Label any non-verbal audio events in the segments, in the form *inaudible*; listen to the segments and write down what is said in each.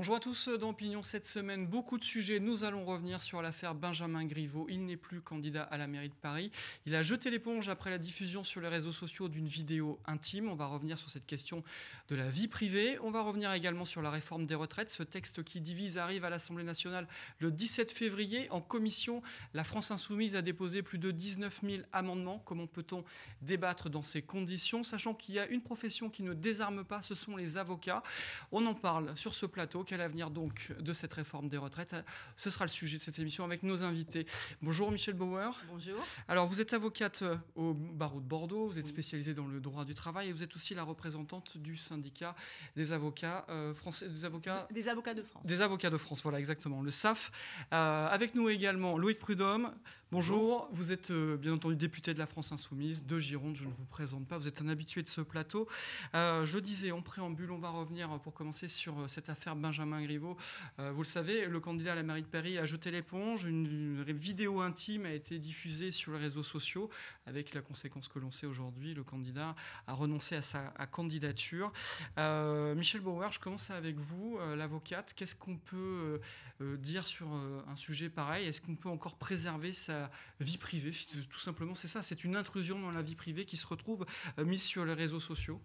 Bonjour à tous euh, dans Opinion cette semaine. Beaucoup de sujets. Nous allons revenir sur l'affaire Benjamin Griveaux. Il n'est plus candidat à la mairie de Paris. Il a jeté l'éponge après la diffusion sur les réseaux sociaux d'une vidéo intime. On va revenir sur cette question de la vie privée. On va revenir également sur la réforme des retraites. Ce texte qui divise arrive à l'Assemblée nationale le 17 février. En commission, la France insoumise a déposé plus de 19 000 amendements. Comment peut-on débattre dans ces conditions, sachant qu'il y a une profession qui ne désarme pas, ce sont les avocats. On en parle sur ce plateau quel avenir donc de cette réforme des retraites Ce sera le sujet de cette émission avec nos invités. Bonjour Michel Bauer. Bonjour. Alors vous êtes avocate euh, au barreau de Bordeaux, vous êtes spécialisée dans le droit du travail et vous êtes aussi la représentante du syndicat des avocats euh, français, des avocats des avocats de France. Des avocats de France, voilà exactement, le SAF. Euh, avec nous également Loïc Prudhomme. Bonjour, vous êtes bien entendu député de la France insoumise de Gironde, je ne vous présente pas, vous êtes un habitué de ce plateau. je disais en préambule, on va revenir pour commencer sur cette affaire Benjamin euh, vous le savez, le candidat à la mairie de Paris a jeté l'éponge. Une, vidéo intime a été diffusée sur les réseaux sociaux, avec la conséquence que l'on sait aujourd'hui, le candidat a renoncé à sa candidature. Euh, Michel Bauer, je commence avec vous, euh, l'avocate. Qu'est-ce qu'on peut dire sur un sujet pareil Est-ce qu'on peut encore préserver sa vie privée Tout simplement, c'est ça. C'est une intrusion dans la vie privée qui se retrouve mise sur les réseaux sociaux.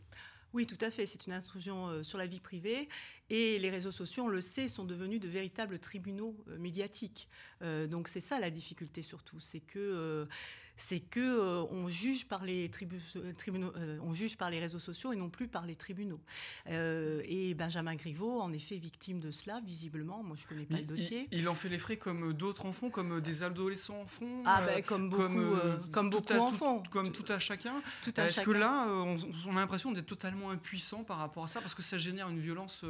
Oui, tout à fait. C'est une intrusion euh, sur la vie privée. Et les réseaux sociaux, on le sait, sont devenus de véritables tribunaux euh, médiatiques. Euh, donc c'est ça la difficulté surtout. C'est que c'est que euh, on juge par les euh, tribunaux, euh, on juge par les réseaux sociaux et non plus par les tribunaux. et Benjamin Griveaux, en effet, victime de cela, visiblement. Moi, je connais pas le dossier. Il, en fait les frais comme d'autres enfants, comme des adolescents en font. Ah comme beaucoup, comme, comme beaucoup tout, Comme tout à chacun. Tout Est-ce que là, on, a l'impression d'être totalement impuissant par rapport à ça, parce que ça génère une violence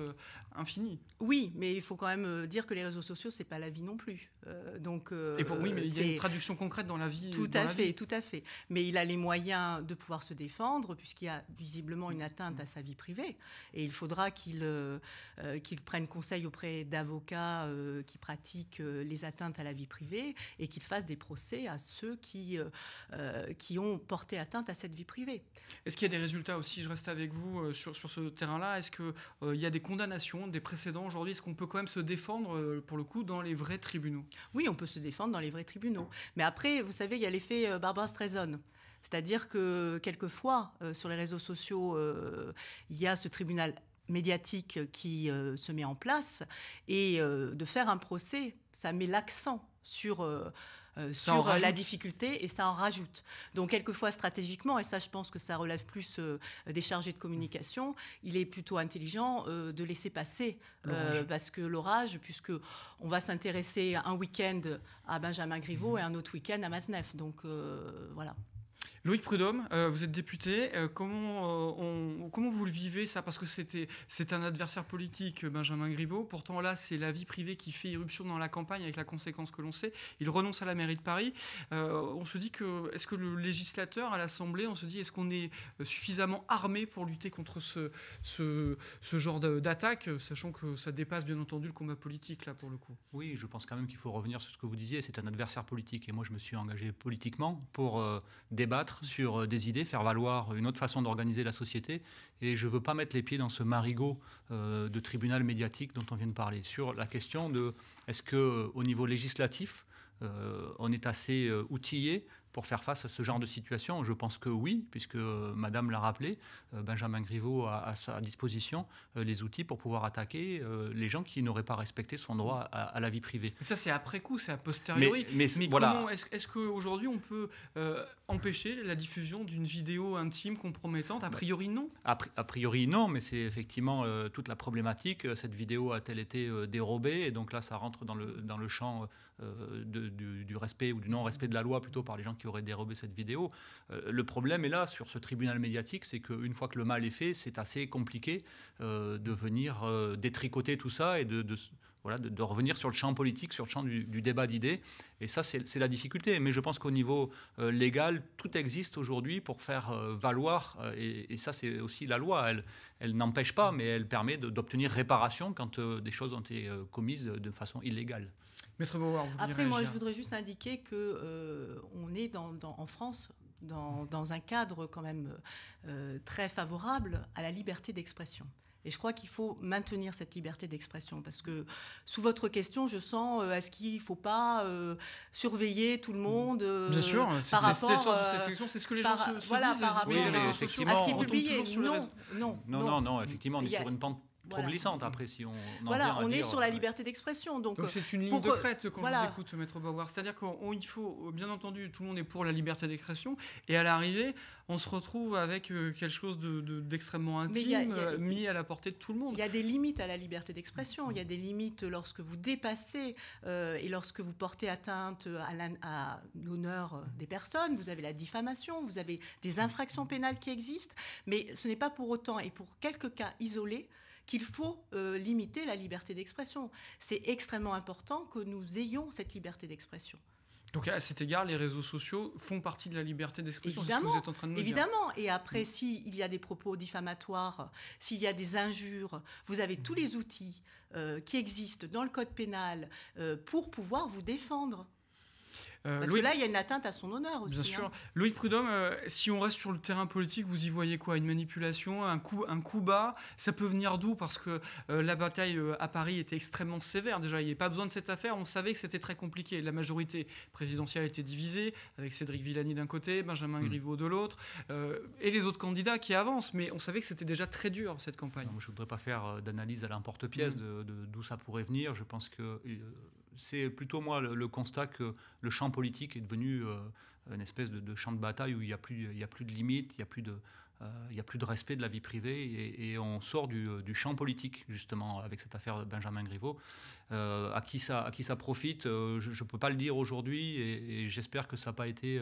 infinie. Oui, mais il faut quand même dire que les réseaux sociaux, c'est pas la vie non plus. donc, et pour, oui, mais il y a une traduction concrète dans la vie. Tout à fait fait, tout à fait. Mais il a les moyens de pouvoir se défendre puisqu'il y a visiblement une atteinte à sa vie privée. Et il faudra qu'il euh, euh, qu'il prenne conseil auprès d'avocats euh, qui pratiquent les atteintes à la vie privée et qu'il fasse des procès à ceux qui, qui ont porté atteinte à cette vie privée. Est-ce qu'il y a des résultats aussi Je reste avec vous sur, sur ce terrain-là. Est-ce qu'il il y a des condamnations, des précédents aujourd'hui Est-ce qu'on peut quand même se défendre, pour le coup, dans les vrais tribunaux Oui, on peut se défendre dans les vrais tribunaux. Mais après, vous savez, il y a l'effet euh, Barbara Streisand. C'est-à-dire que quelquefois, euh, sur les réseaux sociaux, euh, il y a ce tribunal médiatique qui se met en place, et de faire un procès, ça met l'accent sur euh, sur euh, la difficulté et ça en rajoute. Donc quelquefois stratégiquement, et ça je pense que ça relève plus euh, des chargés de communication, il est plutôt intelligent de laisser passer parce que l'orage, puisque on va s'intéresser un week-end à Benjamin Griveaux mhm. et un autre week-end à Maznef. Donc voilà. Loïc Prudhomme, euh, vous êtes député. Euh, euh, comment, vous le vivez ça Parce que c'est un adversaire politique, Benjamin Griveaux. Pourtant là, c'est la vie privée qui fait irruption dans la campagne avec la conséquence que l'on sait. Il renonce à la mairie de Paris. on se dit que est-ce que le législateur à l'Assemblée, on se dit est-ce qu'on est suffisamment armé pour lutter contre ce genre d'attaque, sachant que ça dépasse bien entendu le combat politique là pour le coup. Oui, je pense quand même qu'il faut revenir sur ce que vous disiez. C'est un adversaire politique et moi je me suis engagé politiquement pour débattre sur euh, des idées, faire valoir une autre façon d'organiser la société. Et je ne veux pas mettre les pieds dans ce marigot euh, de tribunal médiatique dont on vient de parler. Sur la question de est-ce que euh, au niveau législatif, on est assez outillé pour faire face à ce genre de situation Je pense que oui, puisque euh, Madame l'a rappelé, euh, Benjamin Griveaux a à sa disposition euh, les outils pour pouvoir attaquer les gens qui n'auraient pas respecté son droit à, la vie privée. Mais ça, c'est après coup, c'est a posteriori. Mais, comment est-ce qu'aujourd'hui on peut empêcher la diffusion d'une vidéo intime compromettante A priori, non. A, priori, non, mais c'est effectivement toute la problématique. Cette vidéo a-t-elle été dérobée Et donc là, ça rentre dans le, dans le champ euh, du, respect ou du non-respect de la loi plutôt par les gens qui auraient dérobé cette vidéo. Euh, le problème est là sur ce tribunal médiatique, c'est qu'une fois que le mal est fait, c'est assez compliqué euh, de venir détricoter tout ça et de, revenir sur le champ politique, sur le champ du, débat d'idées. Et ça, c'est la difficulté. Mais je pense qu'au niveau légal, tout existe aujourd'hui pour faire valoir, et, ça, c'est aussi la loi. elle n'empêche pas, mais elle permet d'obtenir réparation quand des choses ont été commises de façon illégale. Après, moi, je voudrais juste indiquer que euh, on est en France dans, un cadre quand même euh, très favorable à la liberté d'expression. Et je crois qu'il faut maintenir cette liberté d'expression parce que sous votre question, je sens euh, à est-ce qu'il ne faut pas surveiller tout le monde Bien sûr, c'est c'est ce que les gens se, disent. Par rapport oui, effectivement, Non, non, non, effectivement, on est sur une pente glissante après si on en voilà on est sur la euh, liberté d'expression donc c'est une ligne euh, de euh, crête quand écoute maître Bauer c'est-à-dire qu'il faut bien entendu tout le monde est pour la liberté d'expression et à l'arrivée on se retrouve avec quelque chose d'extrêmement de, intime mis à la portée de tout le monde il y a des limites à la liberté d'expression il y a mm. des limites lorsque vous dépassez et lorsque vous portez atteinte à l'honneur des personnes vous avez la diffamation vous avez des infractions pénales qui existent mais ce n'est pas pour autant et pour quelques cas isolés qu'il faut euh, limiter la liberté d'expression. C'est extrêmement important que nous ayons cette liberté d'expression. Donc à cet égard, les réseaux sociaux font partie de la liberté d'expression. Évidemment, que vous êtes en train de évidemment. Et après, mm. si s'il y a des propos diffamatoires, s'il y a des injures, vous avez tous mm. les outils euh, qui existent dans le code pénal euh, pour pouvoir vous défendre. Euh, Parce que là, il y a une atteinte à son honneur aussi. Bien hein. sûr. Loïc Prudhomme, euh, si on reste sur le terrain politique, vous y voyez quoi Une manipulation, un coup, un coup bas Ça peut venir d'où Parce que euh, la bataille à Paris était extrêmement sévère. Déjà, il n'y avait pas besoin de cette affaire. On savait que c'était très compliqué. La majorité présidentielle était divisée, avec Cédric Villani d'un côté, Benjamin mmh. de l'autre, et les autres candidats qui avancent. Mais on savait que c'était déjà très dur, cette campagne. je ne voudrais pas faire d'analyse à l'emporte-pièce mm. de d'où ça pourrait venir. Je pense que c'est plutôt moi le, constat que le champ politique est devenu euh, une espèce de, champ de bataille où il n'y a, plus, plus de limites, il n'y a, plus de, euh, plus de respect de la vie privée et, on sort euh, du, champ politique justement avec cette affaire de Benjamin Griveaux. à, qui ça, qui ça profite, je ne peux pas le dire aujourd'hui et, et j'espère que ça n'a pas été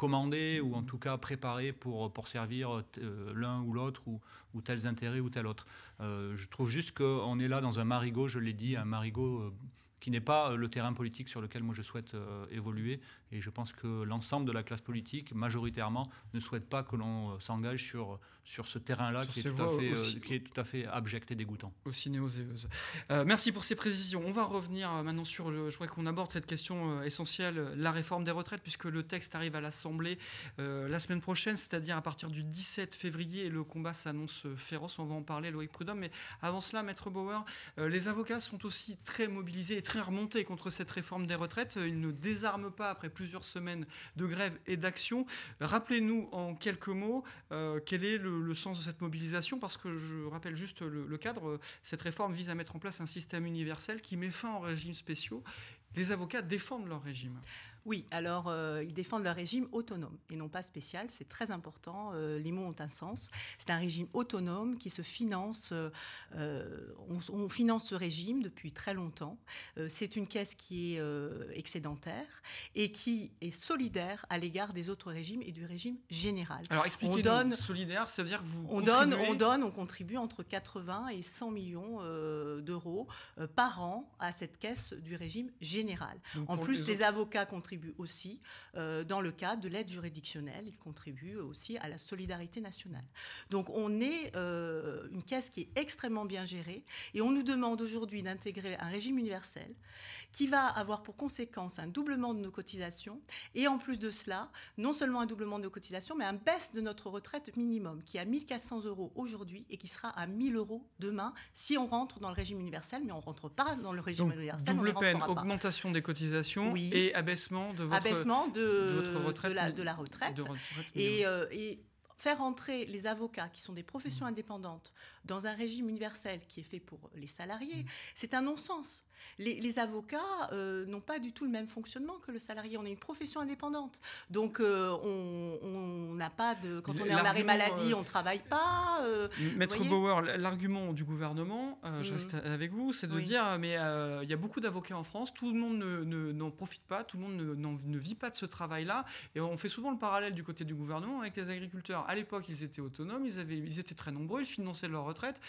commander ou en mm. tout cas préparer pour, pour servir euh, euh, l'un ou l'autre ou, tels intérêts ou tel autre. Euh, je trouve juste qu'on est là dans un marigot, je l'ai dit, un marigot qui n'est pas le terrain politique sur lequel moi je souhaite évoluer. Et je pense que l'ensemble de la classe politique, majoritairement, ne souhaite pas que l'on euh, s'engage sur, sur ce terrain-là euh, qui, est tout à fait abject et dégoûtant. Aussi néoséeuse. Euh, merci pour ces précisions. On va revenir maintenant sur le. Je crois qu'on aborde cette question essentielle, la réforme des retraites, puisque le texte arrive à l'Assemblée la semaine prochaine, c'est-à-dire à partir du 17 février. Et le combat s'annonce féroce. On va en parler, Loïc Prudhomme. Mais avant cela, Maître Bauer, les avocats sont aussi très mobilisés et très remontés contre cette réforme des retraites. Ils ne désarment pas après plusieurs semaines de grève et d'action. Rappelez-nous en quelques mots euh, quel est le, sens de cette mobilisation, parce que je rappelle juste le cadre, euh, cette réforme vise à mettre en place un système universel qui met fin aux régimes spéciaux. Les avocats défendent leur régime. Oui, alors euh, ils défendent leur régime autonome et non pas spécial, c'est très important, euh, les mots ont un sens. C'est un régime autonome qui se finance, euh, on, finance ce régime depuis très longtemps. c'est une caisse qui est excédentaire et qui est solidaire à l'égard des autres régimes et du régime général. Alors expliquez solidaire, ça veut dire vous... On donne, on donne, on contribue entre 80 et 100 millions d'euros par an à cette caisse du régime général. en plus, les, les avocats contribuent contribue aussi, euh, dans le cadre de l'aide juridictionnelle, il contribue aussi à la solidarité nationale. Donc on est euh, une caisse qui est extrêmement bien gérée et on nous demande aujourd'hui d'intégrer un régime universel qui va avoir pour conséquence un doublement de nos cotisations et en plus de cela, non seulement un doublement de nos cotisations, mais un baisse de notre retraite minimum qui est à 1400 euros aujourd'hui et qui sera à 1000 euros demain si on rentre dans le régime universel, mais on ne rentre pas dans le régime Donc, universel. Double peine, augmentation des cotisations et abaissement de votre, de, la, retraite. Euh, et, faire entrer les avocats, qui sont des professions mmh. indépendantes, dans un régime universel qui est fait pour les salariés, mmh. c'est un non-sens. Les, avocats euh, n'ont pas du tout le même fonctionnement que le salarié. On est une profession indépendante. Donc, euh, on n'a pas de. Quand on est en arrêt maladie, on ne travaille pas. Euh, Maître Bauer, l'argument du gouvernement, je mm. reste avec vous, c'est de dire mais il y a beaucoup d'avocats en France, tout le monde n'en profite pas, tout le monde ne, vit pas de ce travail-là. Et on fait souvent le parallèle du côté du gouvernement avec les agriculteurs. À l'époque, ils étaient autonomes, ils, avaient, ils étaient très nombreux, ils finançaient leur retraite.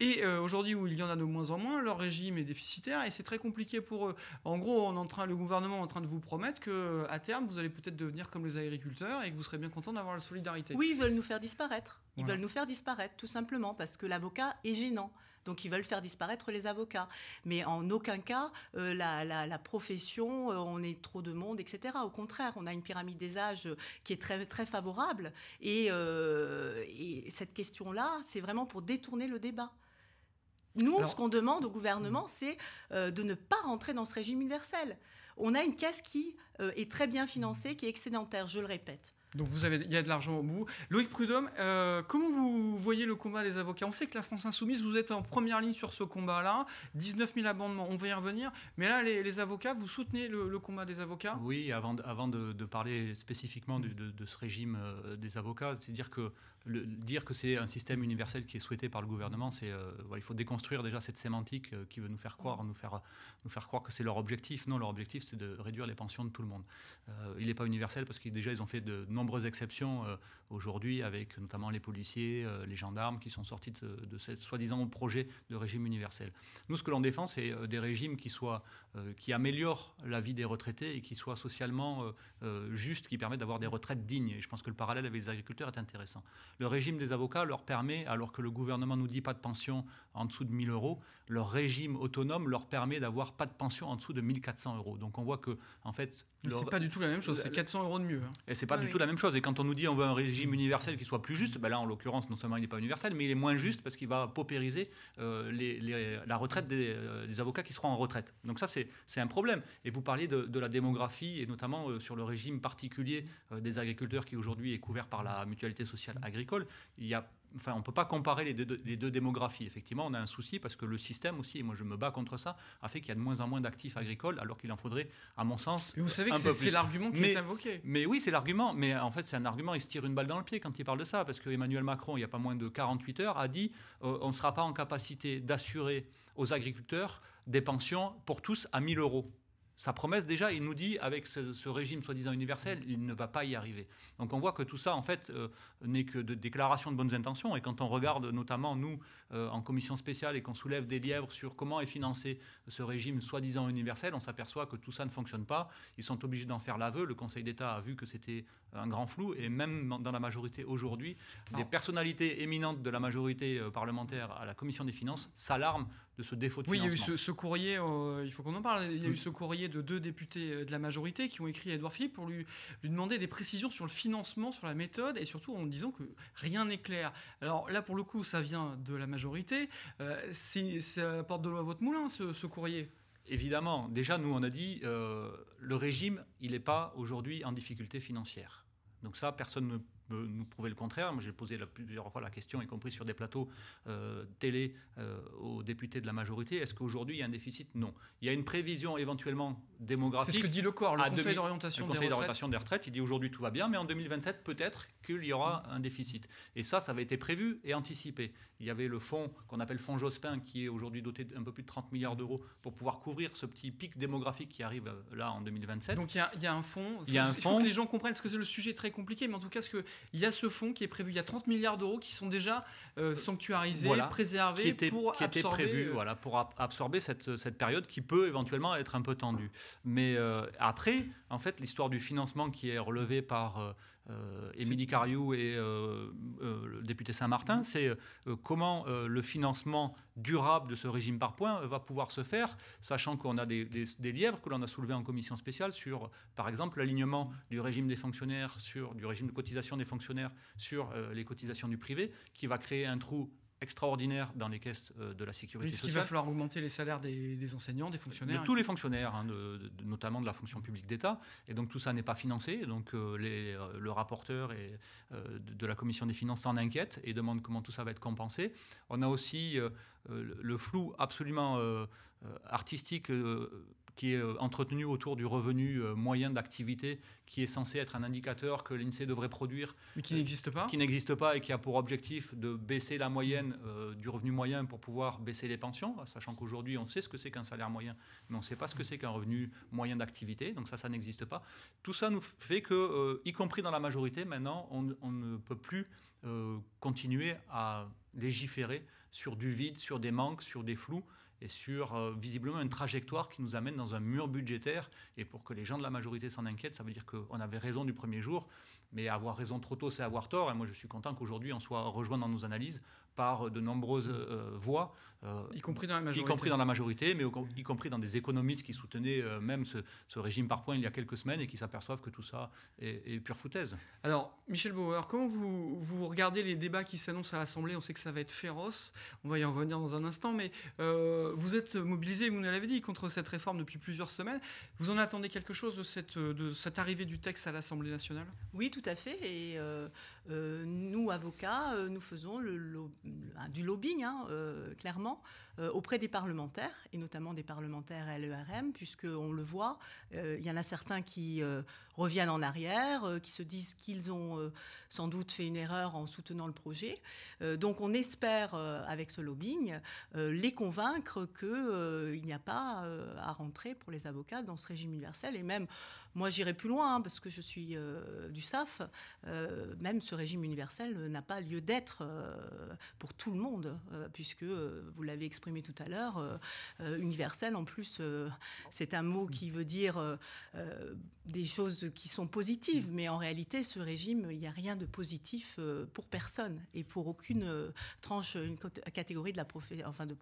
Et euh, aujourd'hui, où il y en a de moins en moins, leur régime est déficitaire et c'est très compliqué pour eux. En gros, on en train, le gouvernement est en train de vous promettre que euh, à terme, vous allez peut-être devenir comme les agriculteurs et que vous serez bien content d'avoir la solidarité. Oui, ils veulent nous faire disparaître. Ils veulent nous faire disparaître, tout simplement, parce que l'avocat est gênant. Donc ils veulent faire disparaître les avocats. Mais en aucun cas, euh, la, profession, on est trop de monde, etc. Au contraire, on a une pyramide des âges qui est très, très favorable. et cette question-là, c'est vraiment pour détourner le débat. Nous, ce qu'on demande au gouvernement, c'est euh, de ne pas rentrer dans ce régime universel. On a une caisse qui euh, est très bien financée, qui est excédentaire, je le répète. Donc vous avez, il y a de l'argent au bout. Loïc Prudhomme, euh, comment vous voyez le combat des avocats On sait que la France insoumise, vous êtes en première ligne sur ce combat-là. 19 000 amendements, on va y revenir. Mais là, les, avocats, vous soutenez le, combat des avocats Oui, avant, avant de, parler spécifiquement de, ce régime euh, des avocats, c'est dire que le, dire que c'est un système universel qui est souhaité par le gouvernement, c'est euh, il faut déconstruire déjà cette sémantique qui veut nous faire croire, nous faire, nous faire croire que c'est leur objectif. Non, leur objectif, c'est de réduire les pensions de tout le monde. il n'est pas universel parce que déjà ils ont fait de nombreux nombreuses exceptions euh, aujourd'hui, avec notamment les policiers, euh, les gendarmes qui sont sortis de, ce soi-disant projet de régime universel. Nous, ce que l'on défend, c'est euh, des régimes qui, soient, qui améliorent la vie des retraités et qui soient socialement justes, qui permettent d'avoir des retraites dignes. Et je pense que le parallèle avec les agriculteurs est intéressant. Le régime des avocats leur permet, alors que le gouvernement nous dit pas de pension en dessous de 1000 euros, leur régime autonome leur permet d'avoir pas de pension en dessous de 1400 euros. Donc on voit que, en fait, c'est pas du tout la même chose, c'est 400 euros de mieux. Hein. Et c'est pas ah du tout la même chose. Et quand on nous dit on veut un régime universel qui soit plus juste, ben là en l'occurrence non seulement il n'est pas universel, mais il est moins juste parce qu'il va paupériser euh, les, la retraite euh, des, avocats qui seront en retraite. Donc ça c'est un problème. Et vous parliez de, de la démographie et notamment euh, sur le régime particulier des agriculteurs qui aujourd'hui est couvert par la mutualité sociale agricole. Il y a enfin, on peut pas comparer les deux, démographies. Effectivement, on a un souci parce que le système aussi, et moi je me bats contre ça, a fait qu'il y a de moins en moins d'actifs agricoles, alors qu'il en faudrait, à mon sens, mais vous savez que c'est l'argument qui est invoqué. Mais oui, c'est l'argument. Mais en fait, c'est un argument. Il se tire une balle dans le pied quand il parle de ça, parce que Emmanuel Macron, il n'y a pas moins de 48 heures, a dit euh, on ne sera pas en capacité d'assurer aux agriculteurs des pensions pour tous à 1000 euros sa promesse déjà, il nous dit avec ce, régime soi-disant universel, mm. il ne va pas y arriver. Donc on voit que tout ça en fait euh, n'est que de déclarations de bonnes intentions. Et quand on regarde notamment nous euh, en commission spéciale et qu'on soulève des lièvres sur comment est financé ce régime soi-disant universel, on s'aperçoit que tout ça ne fonctionne pas. Ils sont obligés d'en faire l'aveu. Le Conseil d'État a vu que c'était un grand flou et même dans la majorité aujourd'hui, des personnalités éminentes de la majorité euh, parlementaire à la commission des finances s'alarment de ce défaut de financement. Oui, il y a eu ce, courrier. il faut qu'on en parle. Il y a eu ce courrier de deux députés euh, de la majorité qui ont écrit à Edouard Philippe pour lui, demander des précisions sur le financement, sur la méthode et surtout en disant que rien n'est clair. Alors là, pour le coup, ça vient de la majorité. Euh, ça porte de loi votre moulin, ce, courrier Évidemment. Déjà, nous, on a dit, euh, le régime, il n'est pas aujourd'hui en difficulté financière. Donc ça, personne ne nous prouver le contraire. Moi, j'ai posé plusieurs fois la question, y compris sur des plateaux euh, télé, euh, aux députés de la majorité. Est-ce qu'aujourd'hui, il y a un déficit Non. Il y a une prévision éventuellement démographique. C'est ce que dit le corps, le Conseil d'orientation des, retraites. des retraites. Il dit aujourd'hui tout va bien, mais en 2027, peut-être qu'il y aura un déficit. Et ça, ça avait été prévu et anticipé. Il y avait le fonds qu'on appelle fonds Jospin, qui est aujourd'hui doté d'un peu plus de 30 milliards d'euros pour pouvoir couvrir ce petit pic démographique qui arrive euh, là en 2027. Donc il y a, un fonds. Il, que les gens comprennent parce que le sujet très compliqué, mais en tout cas, ce que il y a ce fonds qui est prévu. Il y a 30 milliards d'euros qui sont déjà euh, euh, sanctuarisés, préservés qui pour absorber. Euh, voilà, pour absorber cette, cette, période qui peut éventuellement être un peu tendue. Mais après, en fait, l'histoire du financement qui est relevée par euh, Émilie Cariou et euh, euh, le député Saint-Martin, c'est comment le financement durable de ce régime par points va pouvoir se faire, sachant qu'on a des, lièvres que l'on a soulevés en commission spéciale sur, par exemple, l'alignement du régime des fonctionnaires sur du régime de cotisation des fonctionnaires sur les cotisations du privé, qui va créer un trou extraordinaire dans les caisses euh, de la sécurité Est-ce sociale. qu'il va falloir augmenter les salaires des, enseignants, des fonctionnaires De tous les fonctionnaires, hein, notamment de la fonction publique d'État. Et donc tout ça n'est pas financé. Donc euh, euh, le rapporteur et, de la commission des finances s'en inquiète et demande comment tout ça va être compensé. On a aussi le flou absolument artistique qui est euh, entretenu autour du revenu euh, moyen d'activité, qui est censé être un indicateur que l'INSEE devrait produire. Mais qui n'existe pas euh, Qui n'existe pas et qui a pour objectif de baisser la moyenne du revenu moyen pour pouvoir baisser les pensions, sachant qu'aujourd'hui on sait ce que c'est qu'un salaire moyen, mais on ne sait pas ce que c'est qu'un revenu moyen d'activité, donc ça, ça n'existe pas. Tout ça nous fait que, y compris dans la majorité, maintenant, on, ne peut plus continuer à légiférer sur du vide, sur des manques, sur des flous et sur euh, visiblement une trajectoire qui nous amène dans un mur budgétaire. Et pour que les gens de la majorité s'en inquiètent, ça veut dire qu'on avait raison du premier jour, mais avoir raison trop tôt, c'est avoir tort. Et moi, je suis content qu'aujourd'hui, on soit rejoint dans nos analyses par de nombreuses mm. euh, euh, voix, euh, y, compris dans la majorité. compris dans la majorité, mais mm. y compris dans des économistes qui soutenaient même ce, régime par points il y a quelques semaines et qui s'aperçoivent que tout ça est, pure foutaise. Alors, Michel Bauer, comment vous, vous regardez les débats qui s'annoncent à l'Assemblée On sait que ça va être féroce, on va y en revenir dans un instant, mais vous êtes mobilisé, vous nous l'avez dit, contre cette réforme depuis plusieurs semaines. Vous en attendez quelque chose de cette, de cette arrivée du texte à l'Assemblée nationale Oui, tout à fait, et nous, avocats, nous faisons le, le du lobbying, hein, euh, clairement, euh, auprès des parlementaires, et notamment des parlementaires LERM, puisqu'on le voit, euh, il y en a certains qui euh, reviennent en arrière, qui se disent qu'ils ont sans doute fait une erreur en soutenant le projet. donc on espère, avec ce lobbying, les convaincre qu'il n'y a pas à rentrer pour les avocats dans ce régime universel. Et même, moi j'irai plus loin, hein, parce que je suis du SAF, même ce régime universel n'a pas lieu d'être pour tout le monde, puisque vous l'avez expliqué tout à l'heure, euh, euh, universel en plus, euh, c'est un mot qui veut dire des choses qui sont positives, mais en réalité, ce régime, il n'y a rien de positif pour personne et pour aucune tranche, une catégorie de la enfin de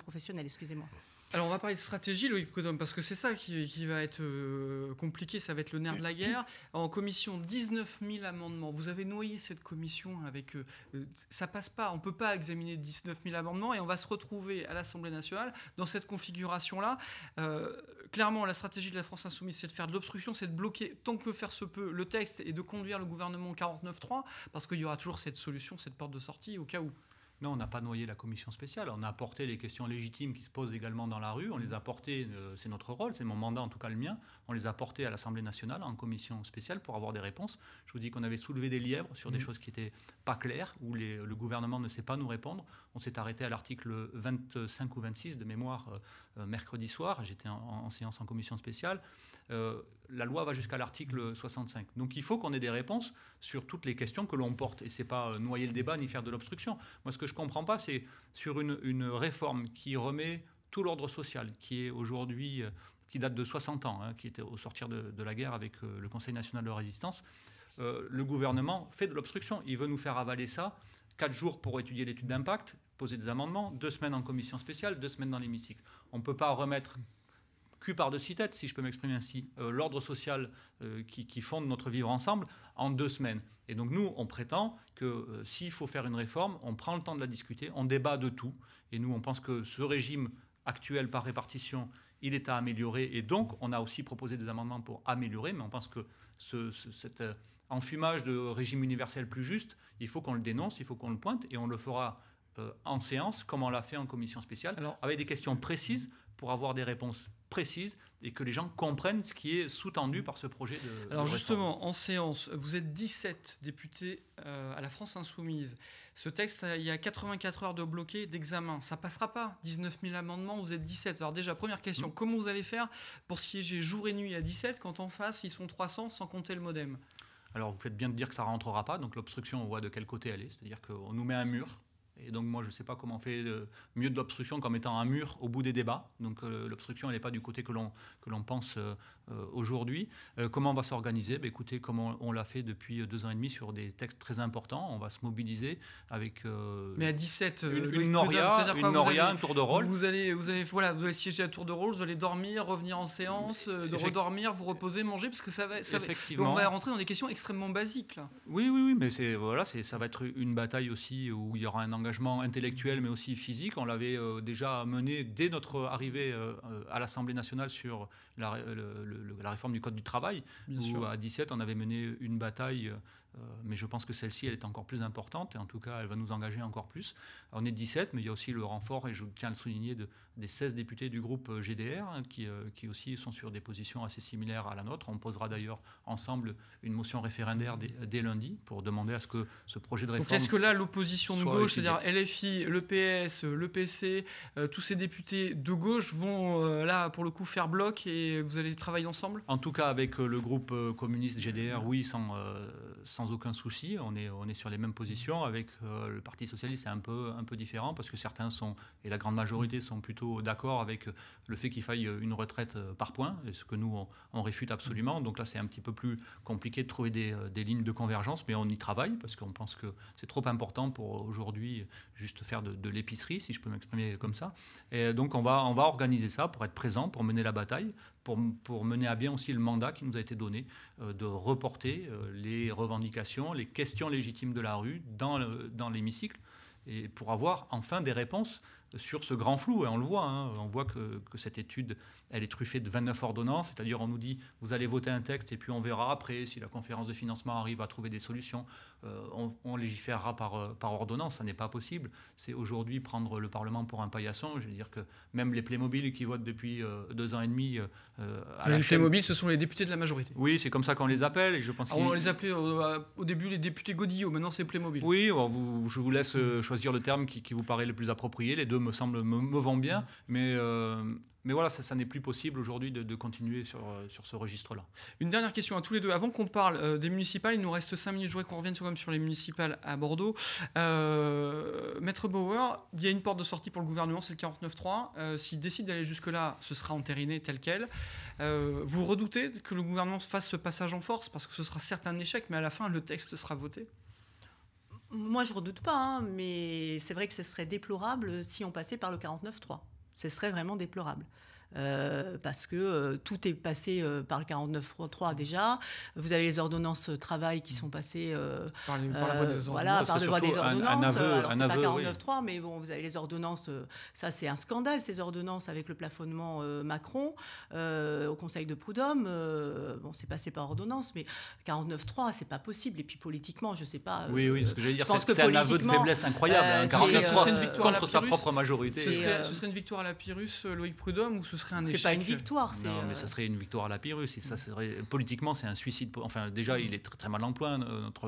professionnels, excusez-moi. Alors on va parler de stratégie, Loïc Prudhomme, parce que c'est ça qui, va être euh, compliqué, ça va être le nerf de la guerre. En commission, 19 000 amendements. Vous avez noyé cette commission avec... Euh, euh, ça passe pas, on peut pas examiner 19 000 amendements et on va se retrouver à l'Assemblée nationale dans cette configuration-là. clairement, la stratégie de la France insoumise, c'est de faire de l'obstruction, c'est de bloquer tant que faire se peut le texte et de conduire le gouvernement 49-3, parce qu'il y aura toujours cette solution, cette porte de sortie au cas où on n'a pas noyé la commission spéciale. On a apporté les questions légitimes qui se posent également dans la rue. On les a portées, euh, c'est notre rôle, c'est mon mandat en tout cas le mien. On les a portées à l'Assemblée nationale en commission spéciale pour avoir des réponses. Je vous dis qu'on avait soulevé des lièvres sur des mmh. choses qui n'étaient pas claires, où le gouvernement ne sait pas nous répondre. On s'est arrêté à l'article 25 ou 26 de mémoire euh, euh, mercredi soir. J'étais en, séance en commission spéciale la loi va jusqu'à l'article 65. Donc il faut qu'on ait des réponses sur toutes les questions que l'on porte. Et ce n'est pas euh, noyer le débat ni faire de l'obstruction. Moi, ce que je ne comprends pas, c'est sur une, réforme qui remet tout l'ordre social, qui est aujourd'hui, euh, qui date de 60 ans, hein, qui était au sortir de, la guerre avec euh, le Conseil national de résistance, le gouvernement fait de l'obstruction. Il veut nous faire avaler ça. Quatre jours pour étudier l'étude d'impact, poser des amendements, deux semaines en commission spéciale, deux semaines dans l'hémicycle. On ne peut pas remettre cul par-dessus tête, si je peux m'exprimer ainsi, euh, l'ordre social euh, qui, fonde notre vivre ensemble en deux semaines. Et donc nous, on prétend que euh, s'il faut faire une réforme, on prend le temps de la discuter, on débat de tout. Et nous, on pense que ce régime actuel par répartition, il est à améliorer. Et donc, on a aussi proposé des amendements pour améliorer, mais on pense que cet enfumage de régime universel plus juste, il faut qu'on le dénonce, il faut qu'on le pointe, et on le fera en séance, comme on l'a fait en commission spéciale, avec des questions précises pour avoir des réponses précise et que les gens comprennent ce qui est sous-tendu par ce projet de. Alors justement, en séance, vous êtes 17 députés euh, à la France insoumise. Ce texte, euh, il y a 84 heures de bloqué, d'examen. Ça passera pas. 19 000 amendements, vous êtes 17. Alors déjà, première question, mm. comment vous allez faire pour siéger jour et nuit à 17 quand en face, ils sont 300 sans compter le modem alors vous faites bien de dire que ça rentrera pas, donc l'obstruction, on voit de quel côté aller. c'est-à-dire qu'on nous met un mur, et donc moi, je ne sais pas comment on fait euh, mieux de l'obstruction qu'en mettant un mur au bout des débats. Donc euh, l'obstruction, elle n'est pas du côté que l'on pense euh, euh, aujourd'hui. Euh, comment on va s'organiser ben, Écoutez, comme on, l'a fait depuis euh, deux ans et demi sur des textes très importants, on va se mobiliser avec... Mais à 17, une, une, Noria, une noria un tour de rôle. Vous allez, vous, allez, voilà, vous allez siéger à tour de rôle, vous allez dormir, revenir en séance, redormir, vous reposer, manger, parce que ça va... Ça Effectivement. on va rentrer dans des questions extrêmement basiques. Là. Oui, oui, oui, mais c'est voilà, c'est ça va être une bataille aussi où il y aura un engagement intellectuel mais aussi physique. On l'avait déjà mené dès notre arrivée à l'Assemblée nationale sur le, la réforme du Code du travail, où à 17, on avait mené une bataille euh, euh, mais je pense que celle-ci, elle est encore plus importante, et en tout cas, elle va nous engager encore plus. on est 17, mais il y a aussi le renfort, et je tiens à le souligner, de, des 16 députés du groupe euh, GDR, hein, qui, euh, qui, aussi sont sur des positions assez similaires à la nôtre. On posera d'ailleurs ensemble une motion référendaire dès, lundi pour demander à ce que ce projet de réforme... est-ce que là, l'opposition de gauche, c'est-à-dire LFI, le PS, le PC, tous ces députés de gauche vont là, pour le coup, faire bloc et vous allez travailler ensemble En tout cas, avec le groupe communiste GDR, oui, sans aucun souci. On est, sur les mêmes positions. Avec euh, le Parti socialiste, c'est un peu, un peu différent parce que certains sont, et la grande majorité, sont plutôt d'accord avec le fait qu'il faille une retraite euh, par point, ce que nous, on, réfute absolument. Donc là, c'est un petit peu plus compliqué de trouver euh, des, lignes de convergence, mais on y travaille parce qu'on pense que c'est trop important pour aujourd'hui juste faire de, l'épicerie, si je peux m'exprimer comme ça. Et donc, on va, on va organiser ça pour être présent, pour mener la bataille, pour, mener à bien aussi le mandat qui nous a été donné euh, de reporter euh, les revendications, les questions légitimes de la rue dans l'hémicycle, et pour avoir enfin des réponses sur ce grand flou. Et on le voit, hein. on voit que, cette étude, elle est truffée de 29 ordonnances, c'est-à-dire on nous dit, vous allez voter un texte et puis on verra après si la conférence de financement arrive à trouver des solutions. Euh, on, légiférera par, euh, par ordonnance, ça n'est pas possible. C'est aujourd'hui prendre le Parlement pour un paillasson. Je veux dire que même les Playmobil qui votent depuis euh, deux ans et demi... les Playmobil, ce sont les députés de la majorité. Oui, c'est comme ça qu'on les appelle. Et je pense ah, on les appelait au début les députés Godillot, maintenant c'est Playmobil. Oui, je vous laisse choisir le terme qui, vous paraît le plus approprié. Les me semble me, vend bien, mais euh, mais voilà, ça, ça n'est plus possible aujourd'hui de, continuer sur, euh, sur ce registre-là. Une dernière question à tous les deux. Avant qu'on parle euh, des municipales, il nous reste 5 minutes. Je voudrais qu'on revienne sur, même sur les municipales à Bordeaux. Maître Bauer, il y a une porte de sortie pour le gouvernement, c'est le 49.3. Euh, S'il décide d'aller jusque-là, ce sera entériné tel quel. vous redoutez que le gouvernement fasse ce passage en force Parce que ce sera certain un échec, mais à la fin, le texte sera voté moi, je redoute pas, hein, mais c'est vrai que ce serait déplorable si on passait par le 49-3. Ce serait vraiment déplorable. Euh, parce que euh, tout est passé euh, par le 49.3 déjà. Vous avez les ordonnances travail qui sont passées par, la voie des ordonnances. Voilà, par la voie des ordonnances. c'est pas 49.3, mais bon, vous avez les ordonnances. ça, c'est un scandale, ces ordonnances avec le plafonnement Macron au Conseil de Prud'homme. bon, c'est passé par ordonnance, mais 49.3, c'est pas possible. Et puis politiquement, je sais pas. oui, oui, ce que j'allais dire, c'est un aveu de faiblesse incroyable. 49.3 hein, contre sa propre majorité. Ce serait, une victoire à la Pyrrhus, Loïc Prud'homme, ou ce ce n'est C'est pas une victoire. Non, mais ça euh, serait une victoire à la Pyrrhus. ça mm. serait, politiquement, c'est un suicide. Enfin, déjà, il est très, mal en point, euh, notre,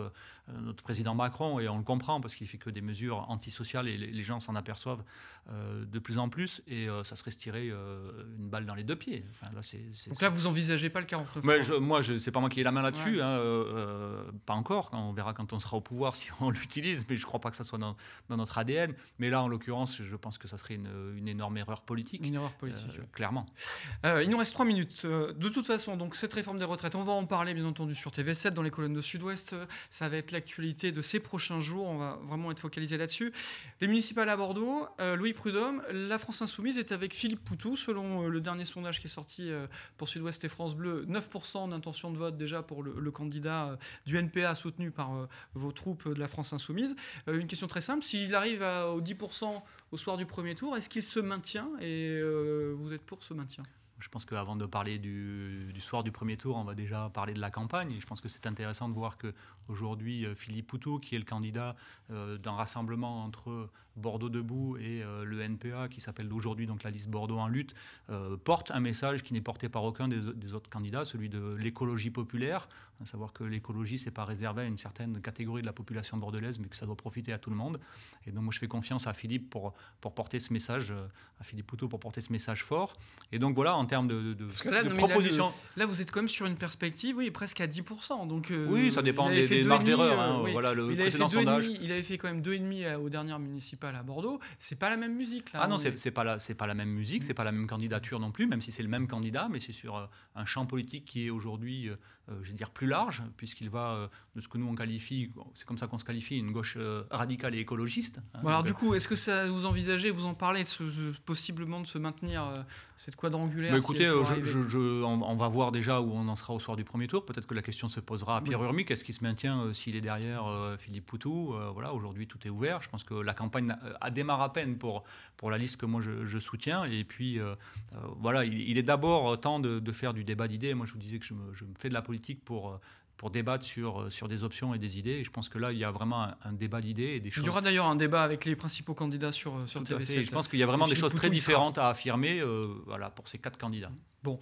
euh, notre président Macron, et on le comprend parce qu'il fait que des mesures antisociales et les, gens s'en aperçoivent de plus en plus. Et ça serait se tirer une balle dans les deux pieds. là, Donc là, vous envisagez pas le 49 mais Moi, je, c'est pas moi qui ai la main là-dessus. Hein, pas encore. On verra quand on sera au pouvoir *laughs* si on l'utilise, mais je crois pas que ça soit dans, notre ADN. Mais là, en l'occurrence, je pense que ça serait une, énorme erreur politique. Une erreur politique. Ouais clairement. Euh, il nous reste 3 minutes. Euh, de toute façon, donc cette réforme des retraites, on va en parler bien entendu sur TV7 dans les colonnes de Sud-Ouest. Ça va être l'actualité de ces prochains jours. On va vraiment être focalisé là-dessus. Les municipales à Bordeaux, euh, Louis Prudhomme, la France Insoumise est avec Philippe Poutou, selon le dernier sondage qui est sorti pour Sud-Ouest et France Bleu. 9% d'intention de vote déjà pour le, candidat du NPA soutenu par vos troupes de la France Insoumise. Une question très simple, s'il arrive à, aux 10% au soir du premier tour. Est-ce qu'il se maintient et euh, vous êtes pour ce maintien je pense qu'avant de parler du, soir du premier tour, on va déjà parler de la campagne. Et je pense que c'est intéressant de voir qu'aujourd'hui, euh, Philippe Poutou, qui est le candidat euh, d'un rassemblement entre Bordeaux Debout et euh, le NPA, qui s'appelle aujourd'hui donc la liste Bordeaux en lutte, porte un message qui n'est porté par aucun des, autres candidats, celui de l'écologie populaire. À savoir que l'écologie, c'est pas réservé à une certaine catégorie de la population bordelaise, mais que ça doit profiter à tout le monde. Et donc, moi, je fais confiance à Philippe pour, pour porter ce message, à Philippe Poutou pour porter ce message fort. Et donc, voilà, en en termes de, là, propositions. Là, vous êtes quand même sur une perspective, oui, presque à 10%. Donc, euh, oui, ça dépend des, marges d'erreur. Euh, hein, voilà, le il précédent sondage. il avait fait quand même 2,5 aux dernières municipales à Bordeaux. C'est pas la même musique. Là, ah non, c'est pas, la, pas la même musique, mm. c'est pas la même candidature non plus, même si c'est le même candidat, mais c'est sur euh, un champ politique qui est aujourd'hui euh, je vais dire, plus large, puisqu'il va euh, de ce que nous on qualifie, c'est comme ça qu'on se qualifie, une gauche euh, radicale et écologiste. Hein. alors du coup, est-ce que ça vous envisagez, vous en parlez, ce, possiblement de se maintenir cette quadrangulaire bah, Écoutez, je, on, va voir déjà où on en sera au soir du premier tour. Peut-être que la question se posera à Pierre Urmic, est-ce qu'il se maintient s'il est derrière Philippe Poutou Voilà, aujourd'hui tout est ouvert. Je pense que la campagne a démarre à peine pour, pour la liste que moi je, soutiens. Et puis, voilà, il, est d'abord temps de, faire du débat d'idées. Moi, je vous disais que je me, je me fais de la politique euh, pour débattre euh, sur, des options et des idées. je pense que là, il y a vraiment un, débat d'idées et des choses. Il y aura d'ailleurs un débat avec les principaux candidats sur, euh, sur TV7. Je pense qu'il y a vraiment des choses très différentes à affirmer pour ces quatre candidats. Bon.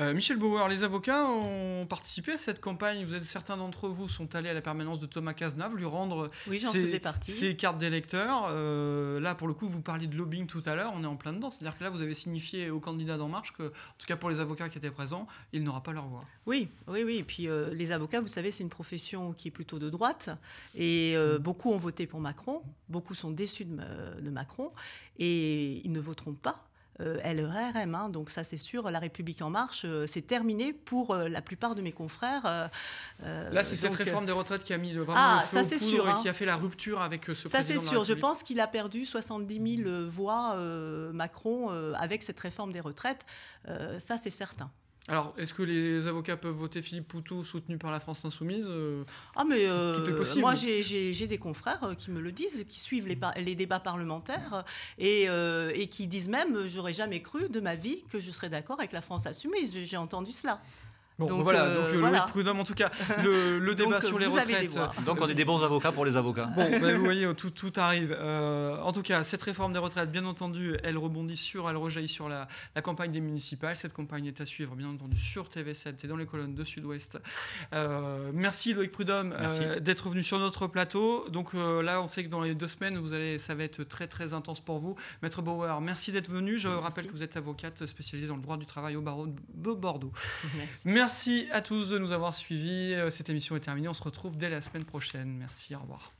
Euh, Michel Bauer, les avocats ont participé à cette campagne. Vous êtes certains d'entre vous sont allés à la permanence de Thomas Cazenave lui rendre oui, ses, cartes d'électeurs. Euh, là, pour le coup, vous parliez de lobbying tout à l'heure. On est en plein dedans. C'est-à-dire que là, vous avez signifié aux candidats d'En Marche que, en tout cas pour les avocats qui étaient présents, il n'aura pas leur voix. Oui, oui, oui. Et puis euh, les avocats, vous savez, c'est une profession qui est plutôt de droite. Et mm. beaucoup ont voté pour Macron. Beaucoup sont déçus de Macron. Et ils ne voteront pas euh, LRM, e hein. donc ça, c'est sûr, La République en marche, euh, c'est terminé pour euh, la plupart de mes confrères. Là, c'est cette réforme des retraites qui a mis le, vraiment ah, le ça, sûr, hein. qui a fait la rupture avec ce Ça, c'est sûr. Je pense qu'il a perdu 70 000 voix, Macron, avec cette réforme des retraites. ça, c'est certain. Alors, est-ce que les avocats peuvent voter Philippe Poutou soutenu par la France Insoumise euh, Ah, mais euh, Tout est possible. moi, j'ai des confrères euh, qui me le disent, qui suivent les, débats parlementaires et, et qui disent même J'aurais jamais cru de ma vie que je serais d'accord avec la France Insoumise. J'ai entendu cela. Bon, donc, voilà, euh, donc euh, Prud'homme, en tout cas, *laughs* le, débat sur les retraites. Euh, donc on est des bons avocats pour les avocats. Bon, bah, vous *laughs* voyez, tout, arrive. en tout cas, cette réforme des retraites, bien entendu, elle rebondit sur, elle rejaillit sur la, campagne des municipales. Cette campagne est à suivre, bien entendu, sur TV7 et dans les colonnes de Sud-Ouest. merci Loïc Prud'homme d'être venu sur notre plateau. Donc là, on sait que dans les deux semaines, vous allez, ça va être très très intense pour vous. Maître Bauer, merci d'être venu. Je rappelle que vous êtes avocate spécialisée dans le droit du travail au barreau de Bordeaux. merci Merci à tous de nous avoir suivis. Euh, cette émission est terminée. On se retrouve dès la semaine prochaine. Merci, au revoir.